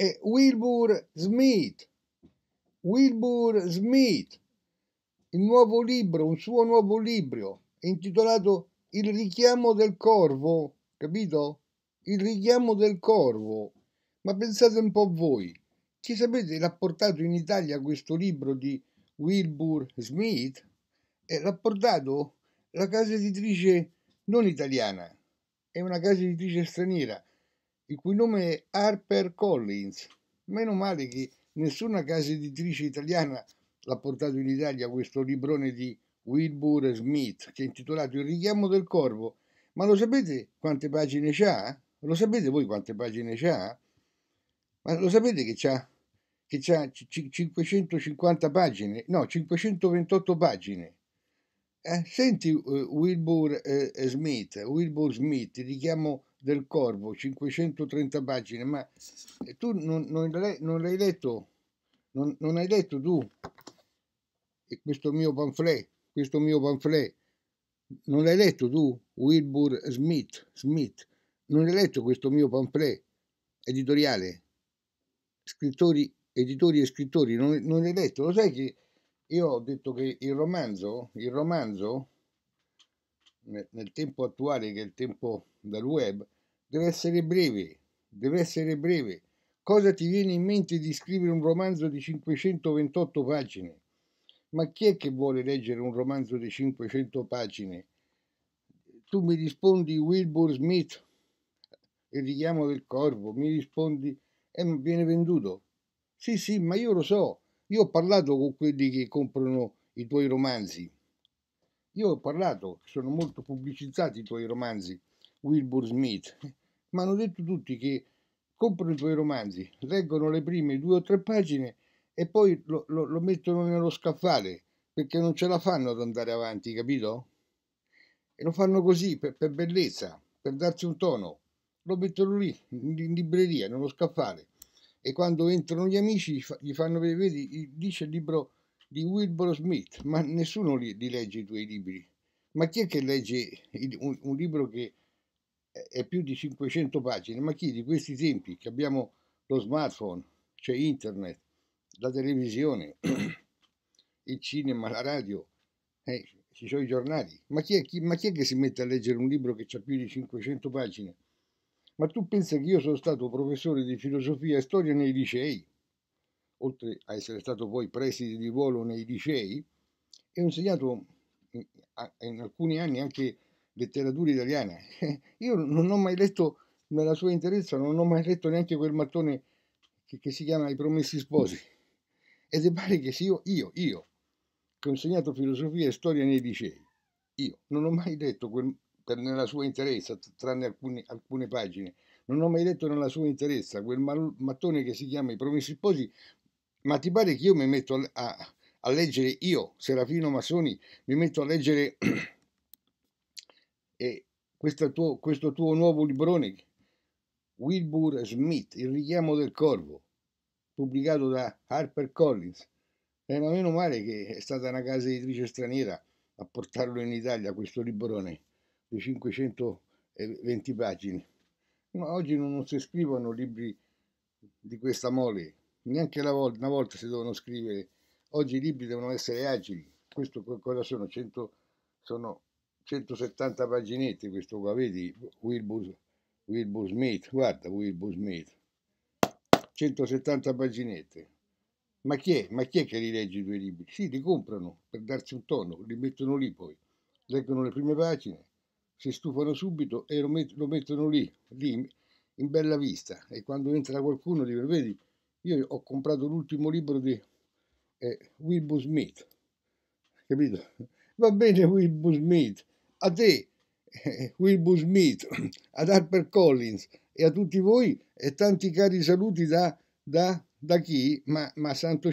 è Wilbur Smith. Wilbur Smith, il nuovo libro, un suo nuovo libro, intitolato Il richiamo del corvo, capito? Il richiamo del corvo. Ma pensate un po' voi, chi sapete l'ha portato in Italia questo libro di Wilbur Smith? E l'ha portato la casa editrice non italiana, è una casa editrice straniera, il cui nome è Harper Collins. Meno male che nessuna casa editrice italiana l'ha portato in Italia questo librone di Wilbur Smith, che è intitolato Il richiamo del corvo. Ma lo sapete quante pagine c'ha? Lo sapete voi quante pagine c'ha? Ma lo sapete che c'ha, che c'ha 550 pagine? No, 528 pagine. Eh, senti uh, Wilbur uh, Smith, Wilbur Smith, richiamo del Corvo, 530 pagine, ma tu non, non, non l'hai letto, non, non, hai letto tu e questo mio pamphlet, questo mio pamphlet, non l'hai letto tu, Wilbur Smith, Smith, non hai letto questo mio pamphlet editoriale, scrittori, editori e scrittori, non, non l'hai letto, lo sai che io ho detto che il romanzo, il romanzo nel, tempo attuale, che è il tempo del web, deve essere breve, deve essere breve. Cosa ti viene in mente di scrivere un romanzo di 528 pagine? Ma chi è che vuole leggere un romanzo di 500 pagine? Tu mi rispondi Wilbur Smith, il richiamo del corvo, mi rispondi e eh, viene venduto. Sì, sì, ma io lo so, io ho parlato con quelli che comprano i tuoi romanzi. Io ho parlato, sono molto pubblicizzati i tuoi romanzi, Wilbur Smith, ma hanno detto tutti che comprano i tuoi romanzi, leggono le prime due o tre pagine e poi lo, lo, lo mettono nello scaffale perché non ce la fanno ad andare avanti, capito? E lo fanno così per, per bellezza, per darsi un tono. Lo mettono lì, in libreria, nello scaffale. E quando entrano gli amici gli fanno vedere, vedi, dice il libro di Wilbur Smith, ma nessuno li, li legge i tuoi libri. Ma chi è che legge il, un, un, libro che è più di 500 pagine? Ma chi di questi tempi che abbiamo lo smartphone, c'è cioè internet, la televisione, il cinema, la radio, eh, ci sono i giornali. Ma chi, è, chi, ma chi è che si mette a leggere un libro che ha più di 500 pagine? Ma tu pensi che io sono stato professore di filosofia e storia nei licei? oltre a essere stato poi preside di ruolo nei licei, e ho insegnato eh, in alcuni anni anche letteratura italiana. Io non ho mai letto, nella sua interezza, non ho mai letto neanche quel mattone che, che si chiama I Promessi Sposi. Ed è pare che io, io, io, che ho insegnato filosofia e storia nei licei, io non ho mai letto quel, per, nella sua interezza, tranne alcune, alcune pagine, non ho mai letto nella sua interezza quel mattone che si chiama I Promessi Sposi, ma ti pare che io mi metto a, a, a leggere, io, Serafino Massoni, mi metto a leggere eh, tuo, questo tuo nuovo librone, Wilbur Smith, Il richiamo del corvo, pubblicato da Harper Collins. Eh, ma meno male che è stata una casa editrice straniera a portarlo in Italia, questo librone di 520 pagine. Ma oggi non si scrivono libri di questa mole, neanche volta, una volta si devono scrivere. Oggi i libri devono essere agili. Questo cosa sono? 100, sono 170 paginette questo qua, vedi? Wilbur, Wilbur Smith, guarda Wilbur Smith. 170 paginette. Ma chi è? Ma chi è che li legge i tuoi libri? Sì, li comprano per darsi un tono, li mettono lì poi. Leggono le prime pagine, si stufano subito e lo, met lo mettono lì, lì, in bella vista. E quando entra qualcuno dicono, vedi, io ho comprato l'ultimo libro di eh, Wilbur Smith, capito? Va bene Wilbur Smith, a te eh, Wilbur Smith, ad Harper Collins e a tutti voi e tanti cari saluti da, da, da chi? Ma, ma Santo